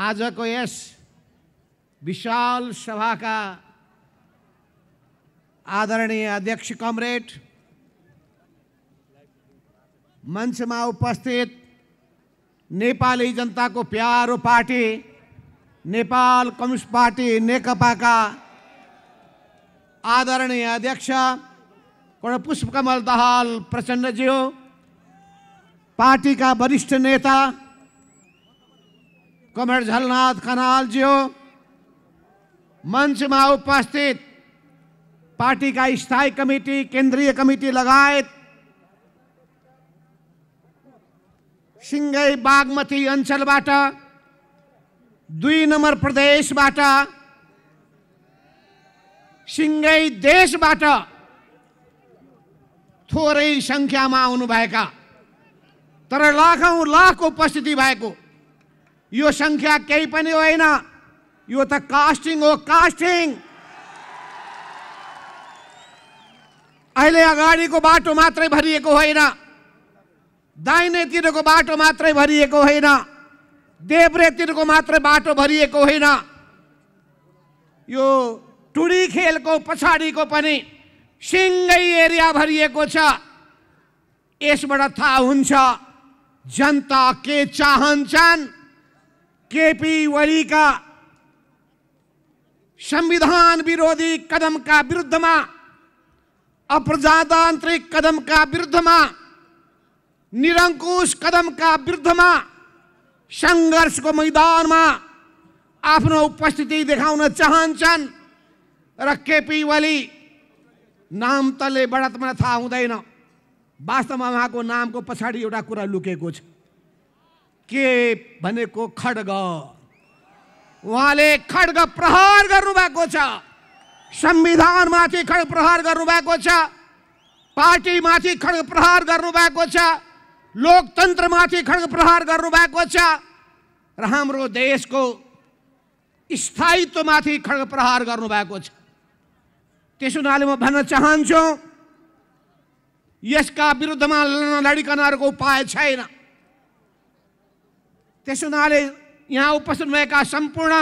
आज को इस विशाल सभा का आदरणीय अध्यक्ष कमरेड मंच में उपस्थित नेपाली को प्यारो पार्टी नेपाल कम्युनिस्ट पार्टी का आदरणीय अध्यक्ष पुष्पकमल दहाल पार्टी का वरिष्ठ नेता कमर झलनाथ जी हो मंच में उपस्थित पार्टी का स्थायी कमेटी केंद्रीय कमेटी लगायत सिंगई बागमती अंचल दुई नंबर देश थोड़े संख्या में आने भाग तर लाख लाख उपस्थिति भाई यो संख्या केही पनि होइन यो त कास्टिंग हो कास्टिंग अहिले को बाटो मात्रै भरिएको तीर को बाटो मात्रै भरिएको तीर को मात्रै बाटो भरिएको होइन यो टुडी खेल खेलको पछाडिको पनि सिङ्गै एरिया भरिएको छ यसबाट थाहा हुन्छ जनता के चाहन चाहन के पी वली का संविधान विरोधी कदम का विरुद्ध मा अप्रजातांत्रिक कदम का विरुद्ध मा निरंकुश कदम का विरुद्ध मा संघर्ष को मैदान मा आपने उपस्थिति देखाउन चाहन्छन् र केपी ओली नाम तले बढतमा वास्तव में वहां को नाम को एउटा कुरा लुकेको छ के भनेको खड्ग उहाँले खड्ग प्रहार गर्नुभएको छ संविधानमाथि खड्ग प्रहार गर्नुभएको छ पार्टीमाथि खड्ग प्रहार गर्नुभएको छ लोकतन्त्रमाथि खड्ग प्रहार गर्नुभएको छ र हाम्रो देशको स्थायित्वमाथि खड्ग प्रहार गर्नुभएको छ त्यस हुनाले म भन्न चाहन्छु यसका विरुद्धमा लड्न लडिकनहरूको उपाय छैन त्यस हुनाले यहाँ उपस्थित भएका सम्पूर्ण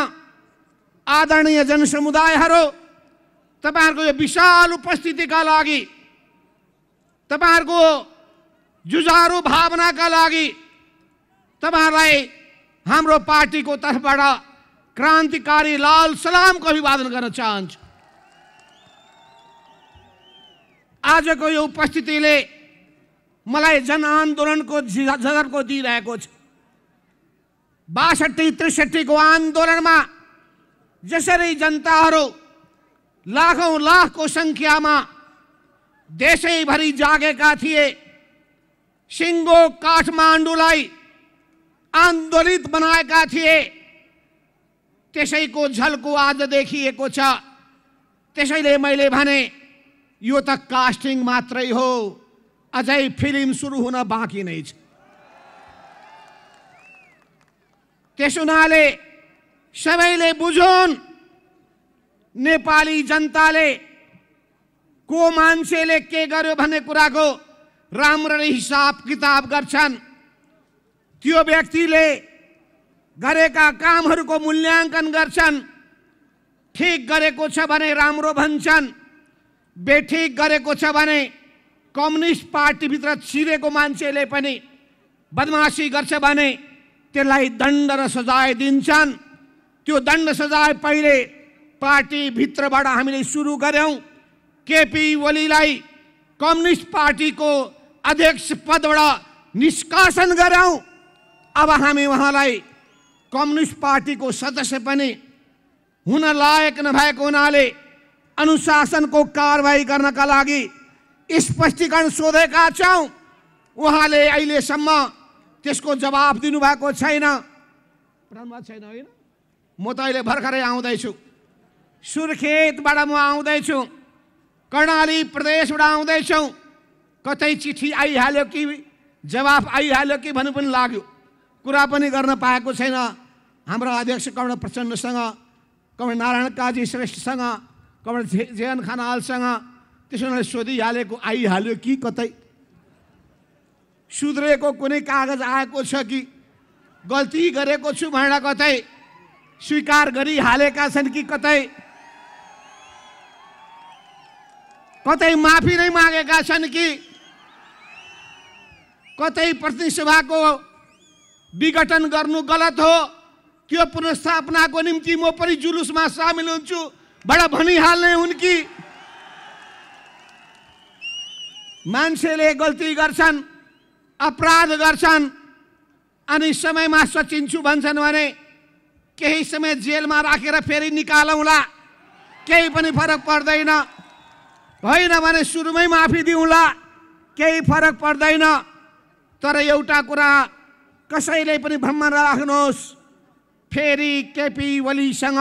आदरणीय जनसमुदायहरू तपाईँहरूको यो विशाल उपस्थितिका लागि तपाईँहरूको जुझारु भावनाका लागि तपाईँहरूलाई हाम्रो पार्टीको तर्फबाट क्रान्तिकारी लाल सलामको अभिवादन गर्न चाहन्छु आजको यो उपस्थितिले मलाई जनआन्दोलनको जगरको दिइरहेको छ बासठी त्रिसठीको आन्दोलनमा जसरी जनताहरू लाखौँ लाखको सङ्ख्यामा देशैभरि जागेका थिए सिङ्गो काठमाडौँलाई आन्दोलित बनाएका थिए त्यसैको झल्को आज देखिएको छ त्यसैले मैले भने यो त कास्टिङ मात्रै हो अझै फिल्म सुरु हुन बाँकी नै छ त्यस हुनाले सबैले बुझोन् नेपाली जनताले को मान्छेले के गर्यो भन्ने कुराको राम्ररी हिसाब किताब गर्छन् त्यो व्यक्तिले गरेका कामहरूको मूल्याङ्कन गर्छन् ठिक गरेको छ भने राम्रो भन्छन् बेठिक गरेको छ भने कम्युनिस्ट पार्टीभित्र छिरेको मान्छेले पनि बदमासी गर्छ भने त्यसलाई दण्ड र सजाय दिन्छन् त्यो दण्ड सजाय पहिले पार्टीभित्रबाट हामीले सुरु गऱ्यौँ केपी ओलीलाई कम्युनिस्ट पार्टीको अध्यक्ष पदबाट निष्कासन गऱ्यौँ अब हामी उहाँलाई कम्युनिस्ट पार्टीको सदस्य पनि हुन लायक नभएको हुनाले अनुशासनको कारवाही गर्नका लागि स्पष्टीकरण सोधेका छौँ उहाँले अहिलेसम्म त्यसको जवाब दिनुभएको छैन पठाउनुभएको छैन होइन म त अहिले भर्खरै आउँदैछु सुर्खेतबाट म आउँदैछु कर्णाली प्रदेशबाट आउँदैछु कतै चिठी आइहाल्यो कि जवाफ आइहाल्यो कि भन्नु पनि लाग्यो कुरा पनि गर्न पाएको छैन हाम्रो अध्यक्ष कर्ण प्रचण्डसँग कर्ण नारायण काजी श्रेष्ठसँग कर्ण जे, जेएन खानालसँग त्यसो सोधिहालेको आइहाल्यो कि कतै सुध्रेको कुनै कागज आएको छ कि गल्ती गरेको छु भनेर कतै स्वीकार गरिहालेका छन् कि कतै कतै माफी नै मागेका छन् कि कतै प्रतिसभाको विघटन गर्नु गलत हो त्यो पुनस्थापनाको निम्ति म पनि जुलुसमा सामेल हुन्छु बडा भनिहाल्ने हुन् कि मान्छेले गल्ती गर्छन् अपराध गर्छन् अनि समयमा सचिन्छु भन्छन् भने केही समय जेलमा राखेर फेरि निकालौँला केही पनि फरक पर्दैन होइन भने सुरुमै माफी दिउँला केही फरक पर्दैन तर एउटा कुरा कसैले पनि भ्रम राख्नुहोस् फेरि केपी ओलीसँग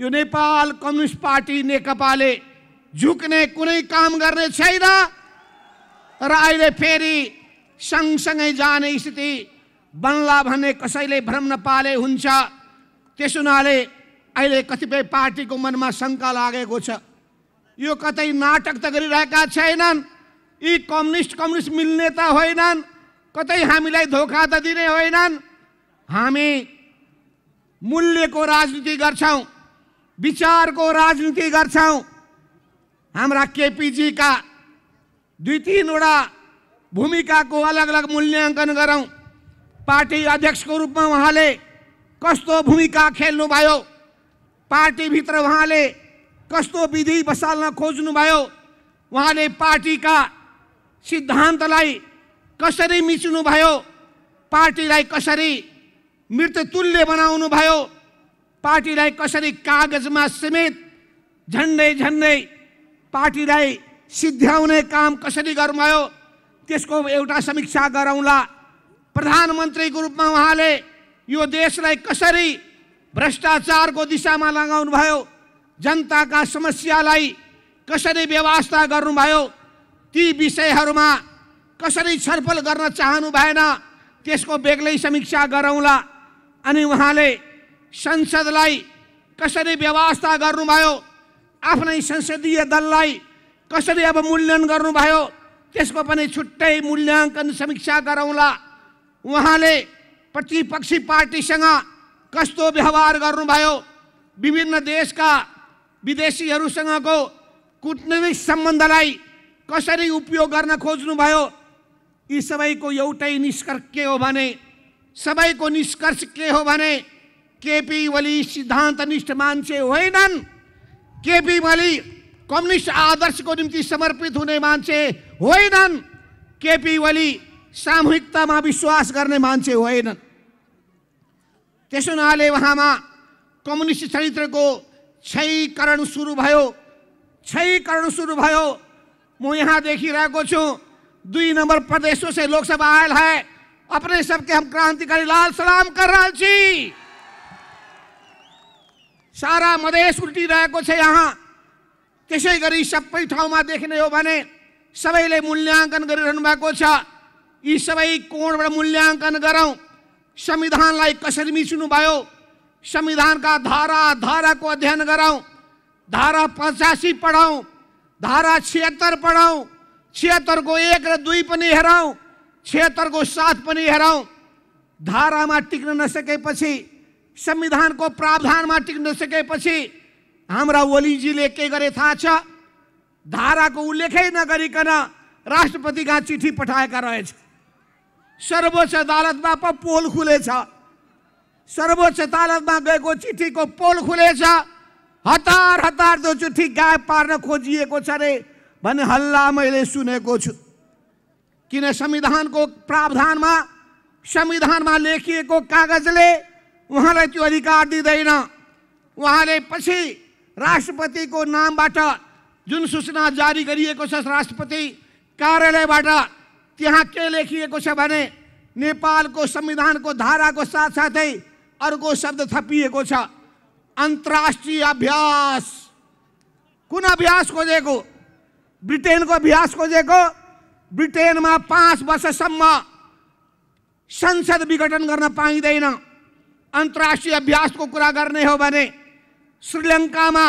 यो नेपाल कम्युनिस्ट पार्टी नेकपाले झुक्ने कुनै काम गर्ने छैन र अहिले फेरि सँगसँगै जाने स्थिति बन्ला भन्ने कसैले भ्रम नपाले हुन्छ त्यस हुनाले अहिले कतिपय पार्टीको मनमा शङ्का लागेको छ यो कतै नाटक त गरिरहेका छैनन् यी कम्युनिस्ट कम्युनिस्ट मिल्ने त होइनन् कतै हामीलाई धोका त दिने होइनन् हामी मूल्यको राजनीति गर्छौँ विचारको राजनीति गर्छौँ हाम्रा केपिजीका दुई तिनवटा भूमिकाको अलग अलग मूल्याङ्कन गरौँ पार्टी अध्यक्षको रूपमा उहाँले कस्तो भूमिका खेल्नुभयो पार्टीभित्र उहाँले कस्तो विधि बसाल्न खोज्नुभयो उहाँले पार्टीका सिद्धान्तलाई कसरी मिच्नुभयो पार्टीलाई कसरी मृततुल्य बनाउनु भयो पार्टीलाई कसरी कागजमा समेत झन्डै झन्डै पार्टीलाई सिद्ध्याउने काम कसरी गर्नुभयो त्यसको एउटा समीक्षा गरौँला प्रधानमन्त्रीको रूपमा उहाँले यो देशलाई कसरी भ्रष्टाचारको दिशामा लगाउनुभयो जनताका समस्यालाई कसरी व्यवस्था गर्नुभयो ती विषयहरूमा कसरी छलफल गर्न चाहनु भएन त्यसको बेग्लै समीक्षा गरौँला अनि उहाँले संसदलाई कसरी व्यवस्था गर्नुभयो आफ्नै संसदीय दललाई कसरी अब मूल्याङ्कन गर्नुभयो त्यसको पनि छुट्टै समीक्षा समीक्षा गरौँला उहाँले प्रतिपक्षी पार्टीसँग कस्तो व्यवहार करू विभिन्न देश देशका विदेशीहरूसँगको कुटनीतिक सम्बन्धलाई कसरी उपयोग गर्न ये सब को एवट निष्कर्ष के हो भने को निष्कर्ष के हो भने केपी ओली सिद्धान्तनिष्ठ मान्छे होइनन् केपी ओली कम्युनिस्ट आदर्श को निम्ति समर्पित होने मं हो केपी ओली में विश्वास करने मं हो त्यसो में कम्युनिस्ट चरित्र को सुरु सुरू भो सुरु सुरू भो मैं देखी छु दुई नंबर प्रदेशों से लोकसभा आयल है अपने सबके हम क्रांतिकारी लाल सलाम कर रहा सारा मधेश उल्टी रहेको यहाँ त्यसै गरी सबै ठाउँमा देख्ने हो भने सबैले मूल्याङ्कन गरिरहनु भएको छ यी सबै कोणबाट मूल्याङ्कन गरौँ संविधानलाई कसरी भयो संविधानका धारा धाराको अध्ययन गरौँ धारा पचासी पढौँ धारा छिहत्तर पढौँ छिहत्तरको एक र दुई पनि हेरौँ छिहत्तरको सात पनि हेरौँ धारामा टिक्न नसकेपछि संविधानको प्रावधानमा टिक्न नसकेपछि हमारा ओलीजी के धारा को उल्लेख धाराको उल्लेखै नगरिकन का चिट्ठी पठाया रहे सर्वोच्च में पो पोल खुले सर्वोच्च गई चिट्ठी को पोल खुले हतार हतार जो तो चिट्ठी गायब पार्न खोजी अरे भन्ने हल्ला मैले सुनेको को किन संविधानको प्रावधानमा में लेखिएको कागजले उहाँलाई त्यो अधिकार वहाँ ले पी राष्ट्रपति को नाम जो सूचना जारी कर राष्ट्रपति कार्यालय त्यहाँ के संविधान को धारा को साथ साथ ही अर्को शब्द थपिएको अंतराष्ट्रीय अभ्यास कुन अभ्यास ब्रिटेन को अभ्यास ब्रिटेन में पांच वर्षसम संसद विघटन गर्न अंतराष्ट्रीय अभ्यास को कुरा करने हो भने श्रीलङ्कामा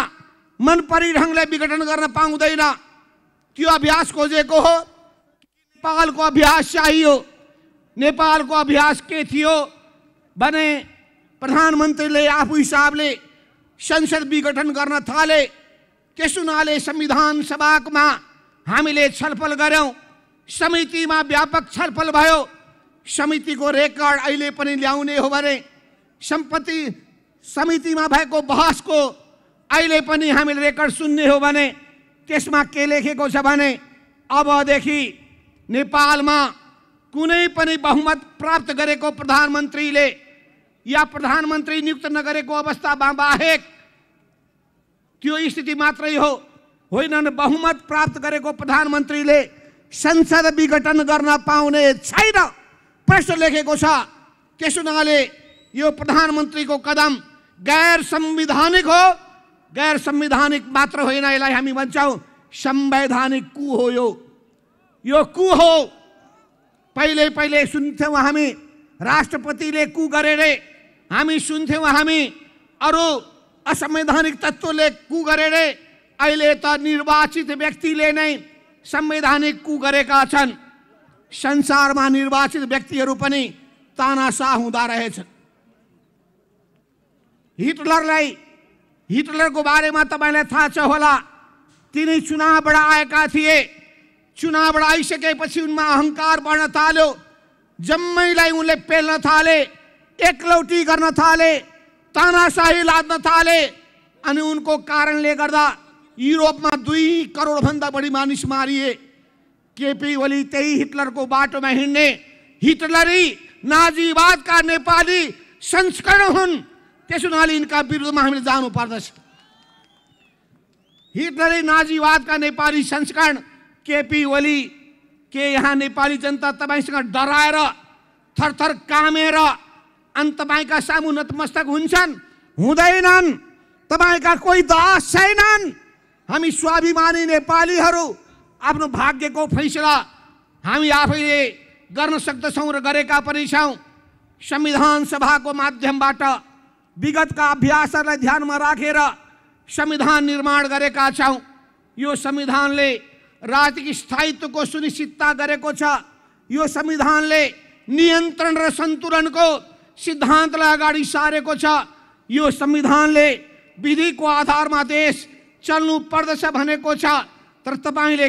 मनपरी ढङ्गले विघटन गर्न पाउँदैन त्यो अभ्यास खोजेको हो नेपालको अभ्यास चाहियो नेपालको अभ्यास के थियो भने प्रधानमन्त्रीले आफू हिसाबले संसद विघटन गर्न थाले त्यस हुनाले संविधान सभामा हामीले छलफल गऱ्यौँ समितिमा व्यापक छलफल भयो समितिको रेकर्ड अहिले पनि ल्याउने हो भने सम्पत्ति समितिमा भएको बहसको अहिले पनि हामीले रेकर्ड सुन्ने हो भने त्यसमा के लेखेको छ भने अबदेखि नेपालमा कुनै पनि बहुमत प्राप्त गरेको प्रधानमन्त्रीले या प्रधानमन्त्री नियुक्त नगरेको अवस्थामा बाहेक त्यो स्थिति मात्रै हो होइन बहुमत प्राप्त गरेको प्रधानमन्त्रीले संसद विघटन गर्न पाउने छैन प्रश्न लेखेको छ त्यसो हुनाले यो प्रधानमन्त्रीको कदम गैर संवैधानिक हो गैर संवैधानिक मात्र होइन यसलाई हामी भन्छौँ संवैधानिक कु हो यो यो कु हो पहिले पहिले सुन्थ्यौँ हामी राष्ट्रपतिले कु गरेर हामी सुन्थ्यौँ हामी अरू असंवैधानिक तत्त्वले कु गरेर अहिले त निर्वाचित व्यक्तिले नै संवैधानिक कु गरेका छन् संसारमा निर्वाचित व्यक्तिहरू पनि तानासा हुँदा रहेछन् हिटलरलाई हिटलरको बारेमा तो तपाईँलाई थाहा छ होला आया थे चुनाव थिए आई सके उनमें अहंकार बढ्न थाल्यो जम्मैलाई उनके पेल्न थाले एकलौटी करना थाले तानाशाही लादन थाले अनि उनको कारणले गर्दा युरोपमा दुई करोडभन्दा बड़ी मानस मारिए केपी ओली तेई हिटलर को बाटो में हिड़ने हिटलर ही नाजीवाद का नेपाली संस्करण हुन् त्यस हुनाले यिनका विरुद्धमा हामीले जानुपर्दछ हिटलरी नाजीवादका नेपाली संस्करण केपी ओली के यहाँ नेपाली जनता तपाईँसँग डराएर थरथर कामेर अनि तपाईँका सामु नतमस्तक हुन्छन् हुँदैनन् तपाईँका कोही दास छैनन् हामी स्वाभिमानी नेपालीहरू आफ्नो भाग्यको फैसला हामी आफैले गर्न सक्दछौँ र गरेका पनि छौँ संविधान सभाको माध्यमबाट विगत का अभ्यास ध्यान में राखे संविधान निर्माण संविधान ने राज्य की स्थायित्व को सुनिश्चितता गरेको छ यो संविधानले नियन्त्रण र सन्तुलनको को सिद्धांत अगड़ी सारे यो ने विधि को देश में देश भनेको पर्द तर तपाईँले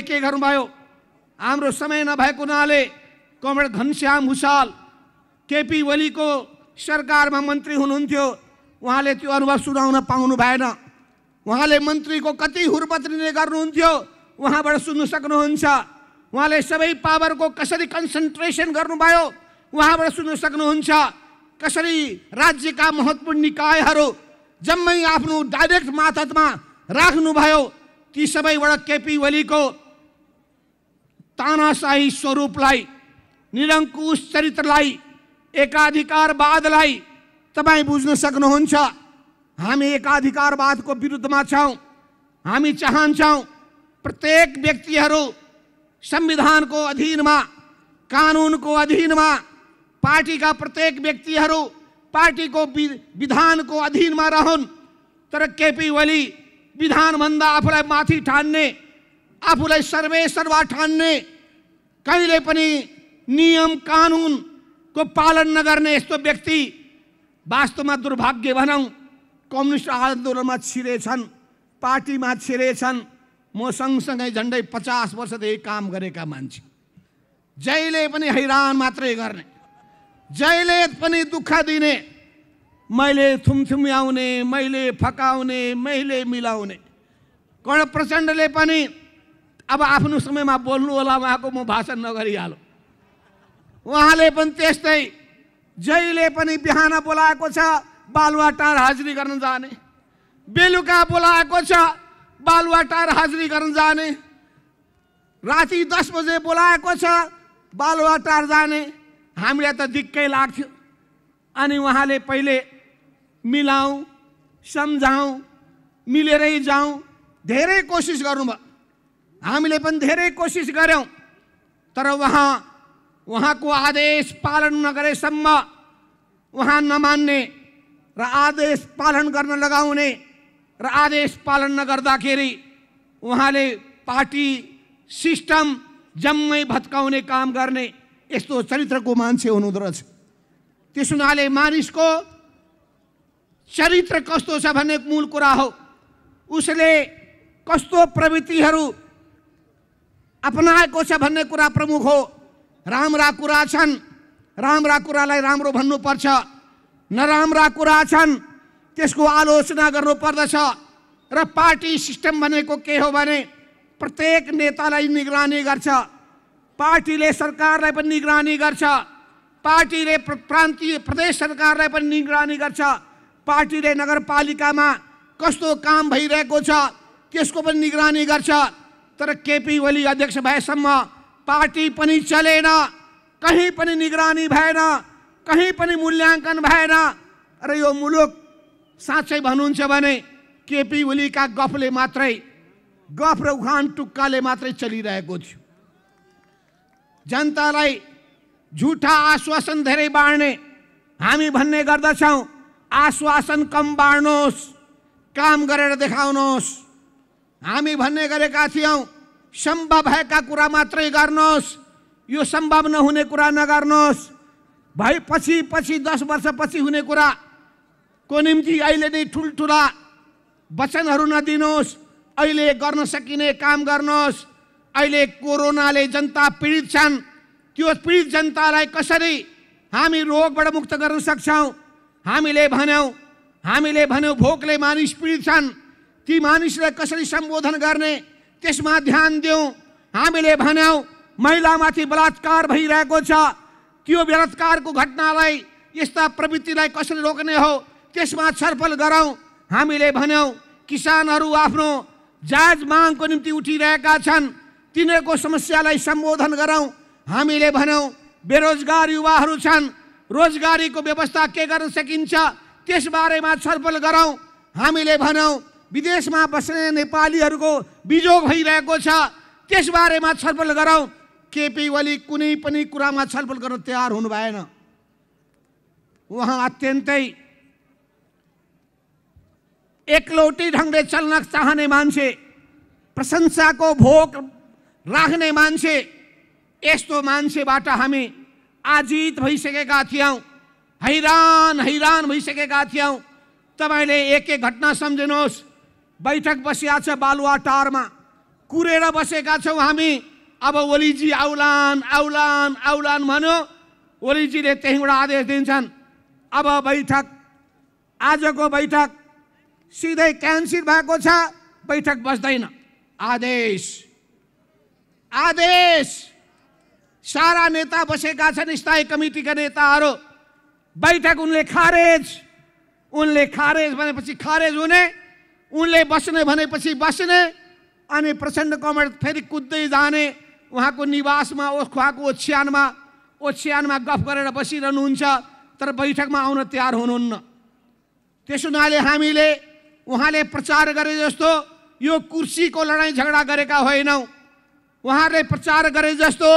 हम समय नभएको घनश्याम भूषाल घनश्याम ओली केपी सरकार में मंत्री हो उहाँले त्यो अनुभव सुनाउन पाउनु भएन उहाँले मन्त्रीको कति हुर्पत्रिने गर्नुहुन्थ्यो उहाँबाट सुन्न सक्नुहुन्छ उहाँले सबै पावरको कसरी कन्सन्ट्रेसन गर्नुभयो उहाँबाट सुन्नु सक्नुहुन्छ कसरी राज्यका महत्त्वपूर्ण निकायहरू जम्मै आफ्नो डाइरेक्ट मातहतमा राख्नुभयो ती सबैबाट केपी ओलीको तानाशाही स्वरूपलाई निरङ्कुश चरित्रलाई एकाधिकारवादलाई बुझ् बुझ्न सक्नुहुन्छ हामी को विरुद्ध में हामी चाह प्रत्येक व्यक्ति संविधान को अधीन में कानून को अधीन में पार्टी का प्रत्येक व्यक्ति पार्टी को विधान को अधीन में रहन् तर केपी ओली विधानभंदा आफूलाई माथि ठान्ने आफूलाई सर्वे सर्वा ठान्ने कहिले पनि नियम को पालन नगर्ने यस्तो व्यक्ति वास्तवमा दुर्भाग्य भनौँ कम्युनिस्ट आन्दोलनमा छिरेछन् पार्टीमा छिरेछन् म सँगसँगै झन्डै पचास वर्षदेखि काम गरेका मान्छे जहिले पनि हैरान मात्रै गर्ने जहिले पनि दुःख दिने मैले थुम्थुम्याउने मैले फकाउने मैले मिलाउने कर्ण प्रचण्डले पनि अब आफ्नो समयमा बोल्नु होला उहाँको म भाषण नगरिहालौँ उहाँले पनि त्यस्तै जहिले पनि बिहान बोलाएको छ बालुवाटार हाजिरी गर्न जाने बेलुका बोलाएको छ बालुवाटार हाजिरी गर्न जाने राति दस बजे बोलाएको छ बालुवाटार जाने हामीलाई त दिक्कै लाग्थ्यो अनि उहाँले पहिले मिलाउँ सम्झाउँ मिलेरै जाउँ धेरै कोसिस गर्नुभयो हामीले पनि धेरै कोसिस गऱ्यौँ तर उहाँ उहाँको आदेश पालन नगरेसम्म उहाँ नमान्ने र आदेश पालन गर्न लगाउने र आदेश पालन नगर्दाखेरि उहाँले पार्टी सिस्टम जम्मै भत्काउने काम गर्ने यस्तो चरित्रको मान्छे हुनुहुँदो रहेछ त्यस हुनाले मानिसको चरित्र कस्तो छ भन्ने मूल कुरा हो उसले कस्तो प्रवृत्तिहरू अपनाएको छ भन्ने कुरा प्रमुख हो राम्रा कुरा छन् राम्रा कुरालाई राम्रो भन्नुपर्छ नराम्रा कुरा छन् त्यसको आलोचना गर्नुपर्दछ र पार्टी सिस्टम भनेको के हो भने प्रत्येक नेतालाई निगरानी गर्छ पार्टीले सरकारलाई पनि निगरानी गर्छ पार्टीले प्रान्तीय प्रदेश सरकारलाई पनि निगरानी गर्छ पार्टीले नगरपालिकामा कस्तो काम भइरहेको छ त्यसको पनि निगरानी गर्छ तर केपी ओली अध्यक्ष भएसम्म पार्टी पनि चलेन कहीँ पनि निगरानी भएन कहीँ पनि मूल्याङ्कन भएन र यो मुलुक साँच्चै भन्नुहुन्छ भने केपी ओलीका गफले मात्रै गफ र उखान टुक्काले मात्रै चलिरहेको थियो जनतालाई झुठा आश्वासन धेरै बाँड्ने हामी भन्ने गर्दछौँ आश्वासन कम बाँड्नुहोस् काम गरेर देखाउनुहोस् हामी भन्ने गरेका थियौँ सम्भव भएका कुरा मात्रै गर्नुहोस् यो सम्भव नहुने कुरा नगर्नुहोस् भाइ पछि पछि दस वर्षपछि हुने कुराको निम्ति अहिले नै ठुल्ठुला वचनहरू नदिनुहोस् अहिले गर्न सकिने काम गर्नुहोस् अहिले कोरोनाले जनता पीडित छन् त्यो पीडित जनतालाई कसरी हामी रोगबाट मुक्त गर्न सक्छौँ हामीले भन्यौँ हामीले भन्यौँ भोकले मानिस पीडित छन् ती मानिसलाई कसरी सम्बोधन गर्ने त्यसमा ध्यान दियौँ हामीले भन्यौँ महिलामाथि बलात्कार भइरहेको छ त्यो बलात्कारको घटनालाई यस्ता प्रवृत्तिलाई कसरी रोक्ने हो त्यसमा छलफल गरौँ हामीले भन्यौँ किसानहरू आफ्नो जायज मागको निम्ति उठिरहेका छन् तिनीहरूको समस्यालाई सम्बोधन गरौँ हामीले बेरोजगार युवाहरू छन् रोजगारीको व्यवस्था के गर्न सकिन्छ त्यसबारेमा छलफल गरौँ हामीले भनौँ विदेश विदेशमा बस्ने नेपालीहरूको बिजोग तेस बारे में छलफल गरौँ केपी ओली कुछ कुरा में छलफल कर तैयार हुनु भएन उहाँ अत्यन्तै एकलौटी ने चलना चाहने मं प्रशंसा को भोग राखने मं यो मंट हामी आजीत भैस हैरान हैरान भैस तब एक घटना समझनोस् बैठक बसिया छ बालुवा टारमा कुरेर बसेका छौँ हामी अब ओलीजी आउलान आउलान आउलान भन्यो ओलीजीले त्यहीँबाट आदेश दिन्छन् अब बैठक आजको बैठक सिधै क्यान्सिल भएको छ बैठक बस्दैन आदेश आदेश सारा नेता बसेका छन् स्थायी कमिटीका नेताहरू बैठक उनले खारेज उनले खारेज भनेपछि खारेज हुने उनले बस्ने भनेपछि बस्ने अनि प्रचण्ड कमर फेरि कुद्दै जाने उहाँको निवासमा उहाँको ओछ्यानमा ओछ्यानमा गफ गरेर बसिरहनुहुन्छ तर बैठकमा आउन तयार हुनुहुन्न त्यस हुनाले हामीले उहाँले प्रचार गरे जस्तो यो कुर्सीको लडाइँ झगडा गरेका होइनौँ उहाँले प्रचार गरे जस्तो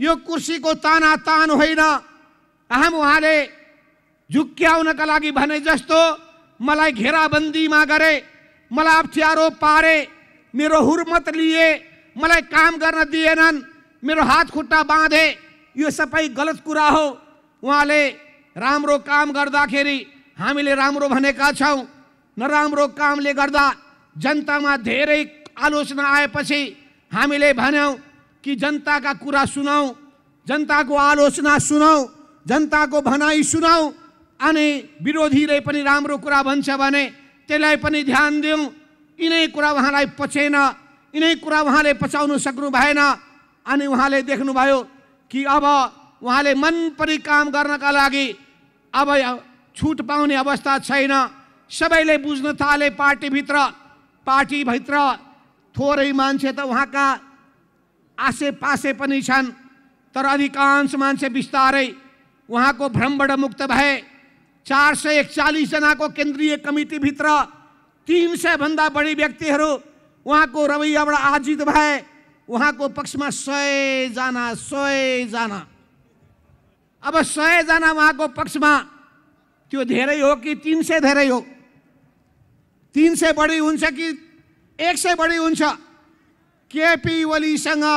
यो कुर्सीको ताना तान होइन अहम उहाँले झुक्क्याउनका लागि भने जस्तो मलाई घेराबन्दीमा गरे मलाई अप्ठ्यारो पारे मेरो हुर्मत लिए मलाई काम गर्न दिएनन् मेरो हात खुट्टा बाँधे यो सबै गलत कुरा हो उहाँले राम्रो काम गर्दाखेरि हामीले राम्रो भनेका छौँ नराम्रो कामले गर्दा जनतामा धेरै आलोचना आएपछि हामीले भन्यौँ कि जनताका कुरा सुनौँ जनताको आलोचना सुनौँ जनताको भनाइ सुनौँ अनि विरोधीले पनि राम्रो कुरा भन्छ भने त्यसलाई पनि ध्यान दिउँ यिनै कुरा उहाँलाई पचेन यिनै कुरा उहाँले पचाउनु सक्नु भएन अनि उहाँले देख्नुभयो कि अब उहाँले मनपरी काम गर्नका लागि अब छुट पाउने अवस्था छैन सबैले बुझ्न थाले पार्टीभित्र पार्टीभित्र थोरै मान्छे त उहाँका आसेपासे पनि छन् तर अधिकांश मान्छे बिस्तारै उहाँको भ्रमबाट मुक्त भए चार सौ चालीस जना को केन्द्रीय भाग बड़ी व्यक्ति वहाँ को रवैया बड़ा आजित को उहाँको पक्षमा सयजना सयजना अब सयजना पक्ष में तो धेरै हो कि तीन सौ धेरै हो तीन सौ बड़ी हो कि एक सौ बड़ी हुन्छ केपी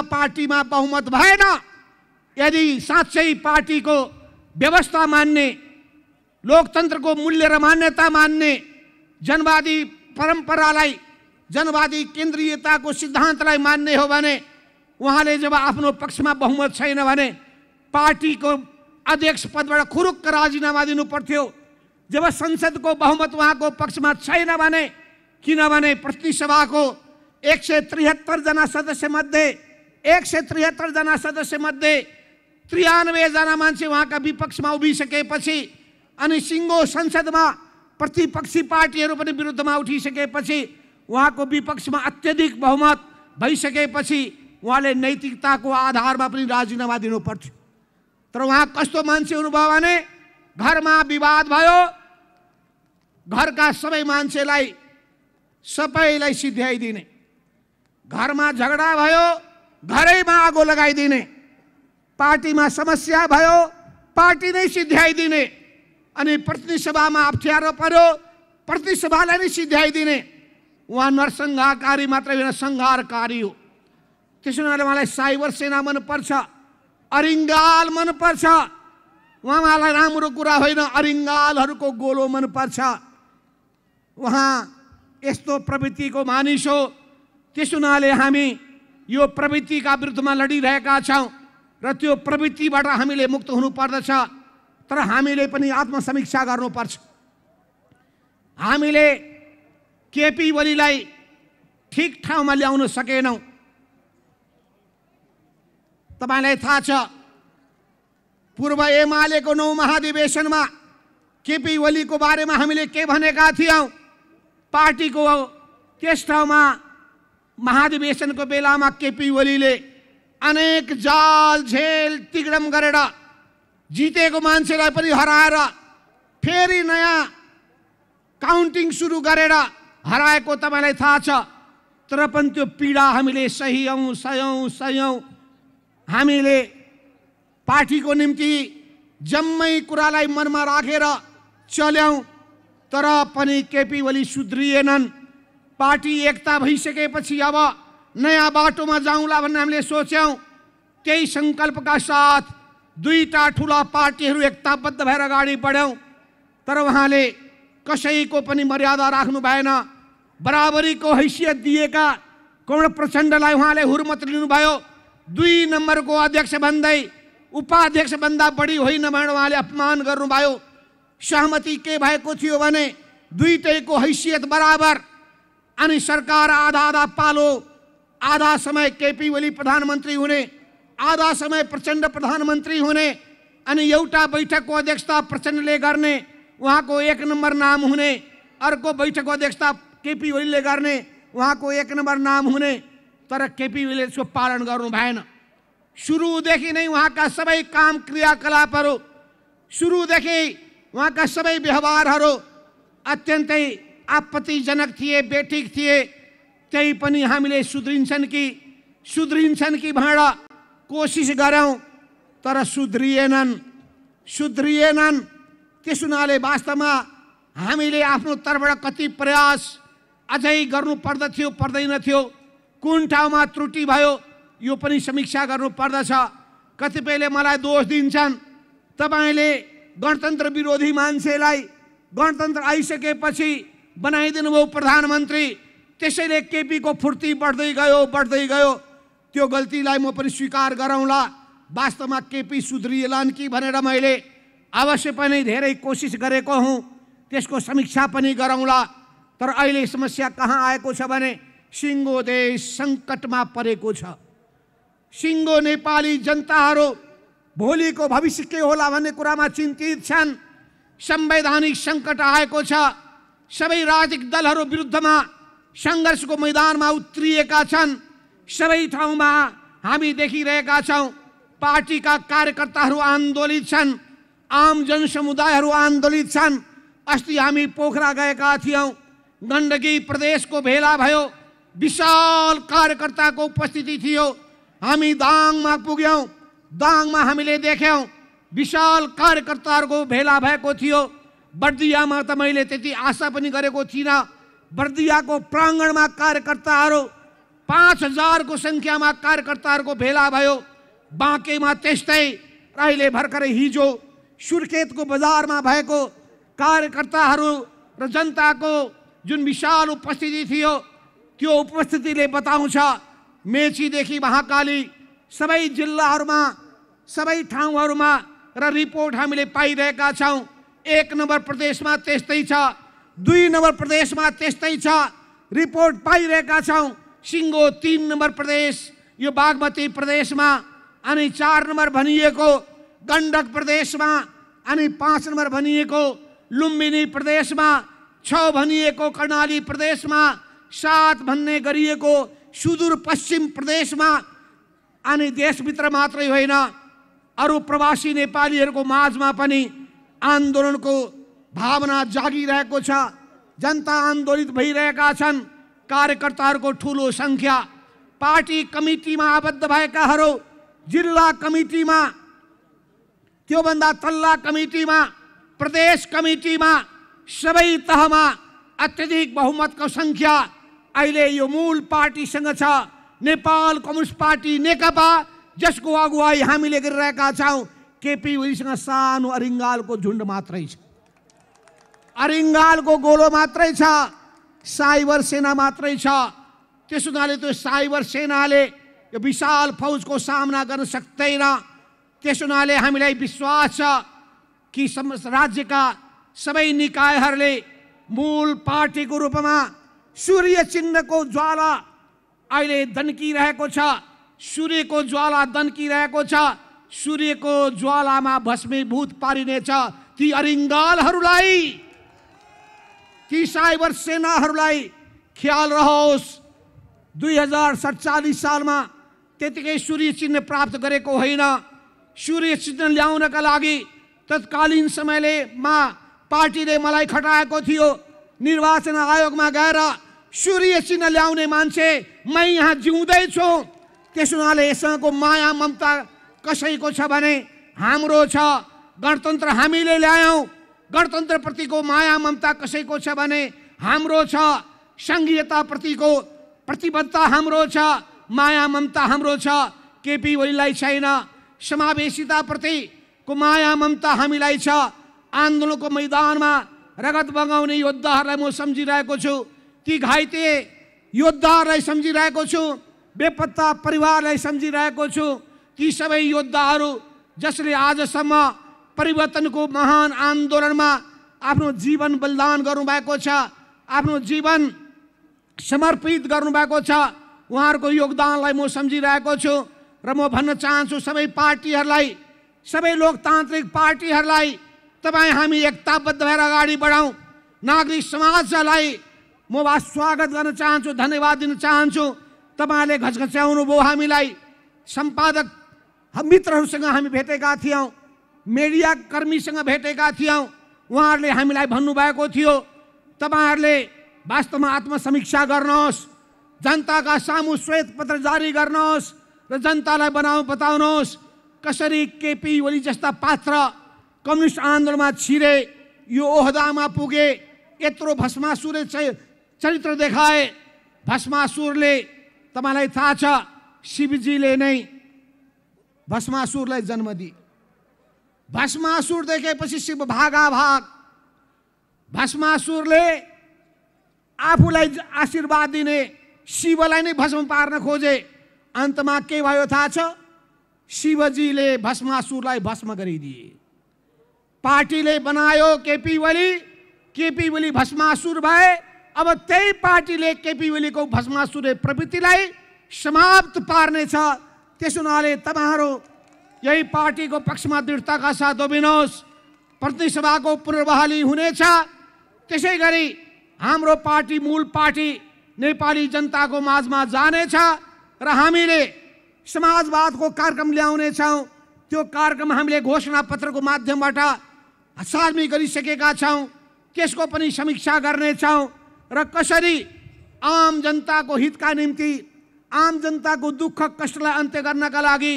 पार्टी में बहुमत भेन यदि पार्टी को व्यवस्था मान्ने लोकतन्त्रको मूल्य र मान्यता मान्ने जनवादी परम्परालाई जनवादी केन्द्रीयताको सिद्धान्तलाई मान्ने हो भने उहाँले जब आफ्नो पक्षमा बहुमत छैन भने पार्टीको अध्यक्ष पदबाट खुरुक्क राजीनामा दिनु पर्थ्यो जब संसदको बहुमत उहाँको पक्षमा छैन भने किनभने प्रतिसभाको एक सय त्रिहत्तरजना सदस्यमध्ये एक सय त्रिहत्तरजना सदस्यमध्ये त्रियानब्बेजना मान्छे उहाँका विपक्षमा उभिसकेपछि अनि सिङ्गो संसदमा प्रतिपक्षी पार्टीहरू पनि विरुद्धमा उठिसकेपछि उहाँको विपक्षमा अत्यधिक बहुमत भइसकेपछि उहाँले नैतिकताको आधारमा पनि राजीनामा दिनुपर्थ्यो तर उहाँ कस्तो मान्छे हुनुभयो भने घरमा विवाद भयो घरका सबै मान्छेलाई सबैलाई सिध्याइदिने घरमा झगडा भयो घरैमा आगो लगाइदिने पार्टीमा समस्या भयो पार्टी नै सिध्याइदिने अनि प्रतिसभामा अप्ठ्यारो पर्यो प्रतिसभालाई नै सिध्याइदिने उहाँ नरसङ्घाकारी मात्रै होइन सङ्घारकारी हो त्यसो हुनाले उहाँलाई साइबर सेना मनपर्छ अरिङ्गाल मनपर्छ उहाँलाई राम्रो कुरा होइन अरिङ्गालहरूको गोलो मनपर्छ उहाँ यस्तो प्रवृत्तिको मानिस हो त्यसो हुनाले हामी यो प्रवृत्तिका विरुद्धमा लडिरहेका छौँ र त्यो प्रवृत्तिबाट हामीले मुक्त हुनुपर्दछ तर हामीले पनि आत्मसमीक्षा गर्नुपर्छ हामीले केपी ओलीलाई ठिक ठाउँमा ल्याउन सकेनौँ तपाईँलाई थाहा छ पूर्व एमालेको नौ महाधिवेशनमा केपी ओलीको बारेमा हामीले के भनेका थियौँ पार्टीको त्यस ठाउँमा महाधिवेशनको बेलामा केपी ओलीले अनेक जाल झेल तिग्रम गरेर जितेको मान्छेलाई पनि हराएर फेरि नयाँ काउन्टिङ सुरु गरेर हराएको तपाईँलाई थाहा छ तर पनि त्यो पीडा हामीले सयौँ सयौँ सयौँ हामीले पार्टीको निम्ति जम्मै कुरालाई मनमा राखेर चल्यौँ तर पनि केपी ओली सुध्रिएनन् पार्टी एकता भइसकेपछि अब नयाँ बाटोमा जाउँला भन्ने हामीले सोच्यौँ त्यही सङ्कल्पका साथ दुईवटा ठुला पार्टीहरू एकताबद्ध भएर अगाडि बढ्यौँ तर उहाँले कसैको पनि मर्यादा राख्नु भएन बराबरीको हैसियत दिएका कौड प्रचण्डलाई उहाँले हुर्मत लिनुभयो दुई नम्बरको अध्यक्ष भन्दै उपाध्यक्षभन्दा बढी होइन भनेर उहाँले अपमान गर्नुभयो सहमति के भएको थियो भने दुइटैको हैसियत बराबर अनि सरकार आधा आधा पालो आधा समय केपी ओली प्रधानमन्त्री हुने आधा समय प्रचंड प्रधानमंत्री होने अनि बैठक को अध्यक्षता करने वहाँ को एक नंबर नाम अर्क बैठक को अध्यक्षता केपी करने वहाँ को एक नंबर नाम होने तर केपी ओली इसको पालन भेन सुरूदि नहीं वहाँ का सब काम सुरूदि वहाँ का सब व्यवहार अत्यंत आपत्तिजनक थे बेठीक थे तईपनी हमी सुध्रिशन कि सुध्रिशन कि कोसिस गऱ्यौँ तर सुध्रिएनन् सुध्रिएनन् त्यस हुनाले वास्तवमा हामीले आफ्नो तर्फबाट कति प्रयास अझै गर्नु पर्दथ्यो पर्दैन थियो कुन ठाउँमा त्रुटि भयो यो पनि समीक्षा गर्नुपर्दछ कतिपयले मलाई दोष दिन्छन् तपाईँले गणतन्त्र विरोधी मान्छेलाई गणतन्त्र आइसकेपछि बनाइदिनुभयो प्रधानमन्त्री त्यसैले केपीको फुर्ती बढ्दै गयो बढ्दै गयो त्यो गल्तीलाई म पनि स्वीकार गरौँला वास्तवमा केपी सुध्रिएलान् कि भनेर मैले अवश्य पनि धेरै कोसिस गरेको हुँ त्यसको समीक्षा पनि गरौँला तर अहिले समस्या कहाँ आएको छ भने सिङ्गो देश सङ्कटमा परेको छ सिङ्गो नेपाली जनताहरू भोलिको भविष्य के होला भन्ने कुरामा चिन्तित छन् संवैधानिक सङ्कट आएको छ सबै राजनीतिक दलहरू विरुद्धमा सङ्घर्षको मैदानमा उत्रिएका छन् सब ठावी हामी देखी छौँ का कार्यकर्ता आंदोलित आम जन समुदाय आंदोलित अस्ति हम पोखरा गए गंडकी प्रदेश को भेला भो विशाल कार्यकर्ता को उपस्थिति दांग में पुग्य दांग में हमी देख विशाल को भेला भएको बर्दिया में तो मैं तीन आशा थी बर्दिया को प्रांगण में कार्यकर्ता પાંચ હજારको સંખ્યામાં કાર્યકર્તાहरूको भेला भयो बाँकेमा त्यस्तै र अहिले भर्खरै हिजो को बजार में कार्यकर्ता जनता को जो विशाल उपस्थिति तो उपस्थिति ने बताऊँ मेचीदी महाकाली सब जिला सब ठावर में रिपोर्ट हमें पाई रह एक नंबर प्रदेश में तस्त दुई नंबर प्रदेश में तस्त रिपोर्ट पाई रह सिंगो तीन नंबर प्रदेश यो बागमती में अनि चार नम्बर गंडक प्रदेश में अनि नंबर नम्बर भनिएको लुम्बिनी में छ भनिएको कर्णाली में सात भन्ने गरिएको सुदूर पश्चिम प्रदेशमा अनि देशभित्र मात्र होइन अरु प्रवासी नेपालीहरूको में पनि को भावना जागिरहेको छ जनता आंदोलित भइरहेका छन् कार्यकर्ता को ठूल संख्या पार्टी कमिटी में आबद्ध भैया जिला कमिटी में तो भाग तल्ला कमिटी में प्रदेश कमिटी में सब तह में अत्यधिक बहुमतको सङ्ख्या अहिले यो मूल पार्टी संग नेपाल कम्युनिस्ट पार्टी नेक जिस को अगुवाई हमी गरिरहेका छौँ केपी ओलीसँग सानो अरिङ्गालको झुन्ड मात्रै छ अरिङ्गालको गोलो मत साइबर सेना मात्रै छ त्यसो त्यो साइबर सेनाले यो विशाल को सामना गर्न सक्दैन त्यस हुनाले हामीलाई विश्वास छ कि राज्य का सब निकाय मूल रूप में सूर्य को ज्वाला अहिले दन्किरहेको छ को ज्वाला दन्किरहेको छ ज्वाला में भस्मीभूत पारिने ती अरिङ्गालहरूलाई कि साइबर सेनाहरूलाई ख्याल रहोस् दुई हजार सत्तालिस सालमा त्यतिकै सूर्य चिन्ह प्राप्त गरेको होइन सूर्य चिन्ह ल्याउनका लागि तत्कालीन समयले मा पार्टीले मलाई खटाएको थियो निर्वाचन आयोगमा गएर सूर्य चिन्ह ल्याउने मान्छे म यहाँ जिउँदैछु त्यस हुनाले यसको माया ममता कसैको छ भने हाम्रो छ गणतन्त्र हामीले ल्यायौँ गणतन्त्रप्रतिको माया ममता कसैको छ भने हाम्रो छ सङ्घीयताप्रतिको प्रतिबद्धता हाम्रो छ माया ममता हाम्रो छ केपी ओलीलाई छैन समावेशिताप्रतिको माया ममता हामीलाई छ आन्दोलनको मैदानमा रगत बगाउने योद्धाहरूलाई म सम्झिरहेको छु ती घाइते योद्धाहरूलाई सम्झिरहेको छु बेपत्ता परिवारलाई सम्झिरहेको छु ती सबै योद्धाहरू जसले आजसम्म परिवर्तनको महान आन्दोलनमा आफ्नो जीवन बलिदान गर्नुभएको छ आफ्नो जीवन समर्पित गर्नुभएको छ उहाँहरूको योगदानलाई म सम्झिरहेको छु र म भन्न चाहन्छु सबै पार्टीहरूलाई सबै लोकतान्त्रिक पार्टीहरूलाई तपाईँ हामी एकताबद्ध भएर अगाडि बढाउँ नागरिक समाजलाई म वा स्वागत गर्न चाहन्छु धन्यवाद दिन चाहन्छु तपाईँहरूले घचघच्याउनु भयो हामीलाई सम्पादक मित्रहरूसँग हामी भेटेका थियौँ मिडिया कर्मीसँग भेटेका थियौँ उहाँहरूले हामीलाई भन्नुभएको थियो तपाईँहरूले वास्तवमा आत्मसमीक्षा गर्नुहोस् जनताका सामु श्वेत पत्र जारी गर्नुहोस् र जनतालाई बनाउ बताउनुहोस् कसरी केपी ओली जस्ता पात्र कम्युनिस्ट आन्दोलनमा छिरे यो ओहदामा पुगे यत्रो भस्मासुरले चरित्र देखाए भस्मासुरले तपाईँलाई थाहा छ शिवजीले नै भस्मासुरलाई जन्म दिए भस्मासुर देखेपछि शिव भागा भाग भस्मासुरले आफूलाई आशीर्वाद दिने शिवलाई नै भस्म पार्न खोजे अन्तमा के भयो थाहा छ शिवजीले भस्मासुरलाई भस्म गरिदिए पार्टीले बनायो केपी ओली केपी ओली भस्मासुर भए अब त्यही पार्टीले केपी ओलीको भस्मासुर प्रवृत्तिलाई समाप्त पार्नेछ त्यस हुनाले तपाईँहरू यही पार्टी में पक्षमा का साथ उभिनुहोस् प्रतिसभा पूर्वहाली हुनेछ त्यसै गरी हाम्रो पार्टी मूल पार्टी नेपाली मज में जाने र हामीले को कार्यक्रम लियाने छौँ त्यो कार्यक्रम हामीले घोषणापत्रको माध्यमबाट सार्मी गरिसकेका छौँ त्यसको पनि समीक्षा करने कसरी आम हित का निम्ति आम दुख कष्ट अंत्य करना का लगी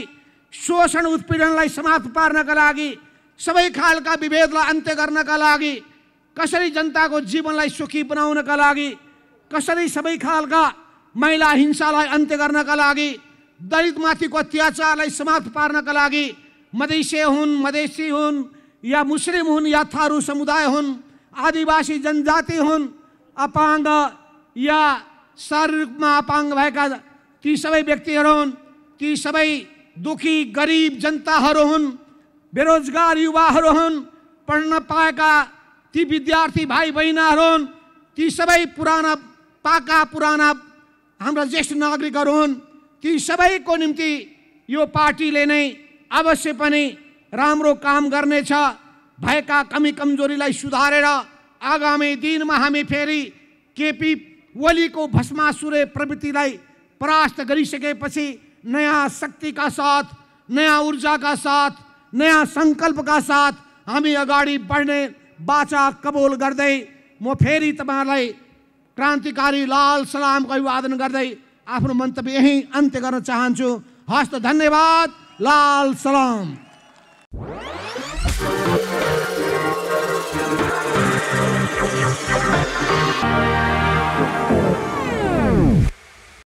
शोषण उत्पीडनलाई समाप्त पार्नका लागि सबै खालका विभेदलाई अन्त्य गर्नका लागि कसरी जनताको जीवनलाई सुखी बनाउनका लागि कसरी सबै खालका महिला हिंसालाई अन्त्य गर्नका लागि दलितमाथिको अत्याचारलाई समाप्त पार्नका लागि मधेसी हुन् मधेसी हुन् या मुस्लिम हुन् या थारू समुदाय हुन् आदिवासी जनजाति हुन् अपाङ्ग या शारीरिक रूपमा अपाङ्ग भएका ती सबै व्यक्तिहरू हुन् ती सबै दुखी गरिब जनताहरू हुन् बेरोजगार युवाहरू हुन् पढ्न पाएका ती विद्यार्थी भाइ बहिनीहरू हुन् ती सबै पुराना पाका पुराना हाम्रा ज्येष्ठ नागरिकहरू हुन् ती सबैको निम्ति यो पार्टीले नै अवश्य पनि राम्रो काम गर्नेछ भएका कमी कमजोरीलाई सुधारेर आगामी दिनमा हामी फेरि केपी ओलीको भस्मासुरे प्रवृत्तिलाई परास्त गरिसकेपछि नया शक्ति का साथ नया ऊर्जा का साथ नया संकल्प का साथ हमी अगाड़ी बढ़ने बाचा कबोल करते म फेरी तब क्रांति लाल सलाम का अभिवादन गर्दै आफ्नो मंतव्य यहीँ अंत्य करना चाहूँ हस्त तो धन्यवाद लाल सलाम Thank you.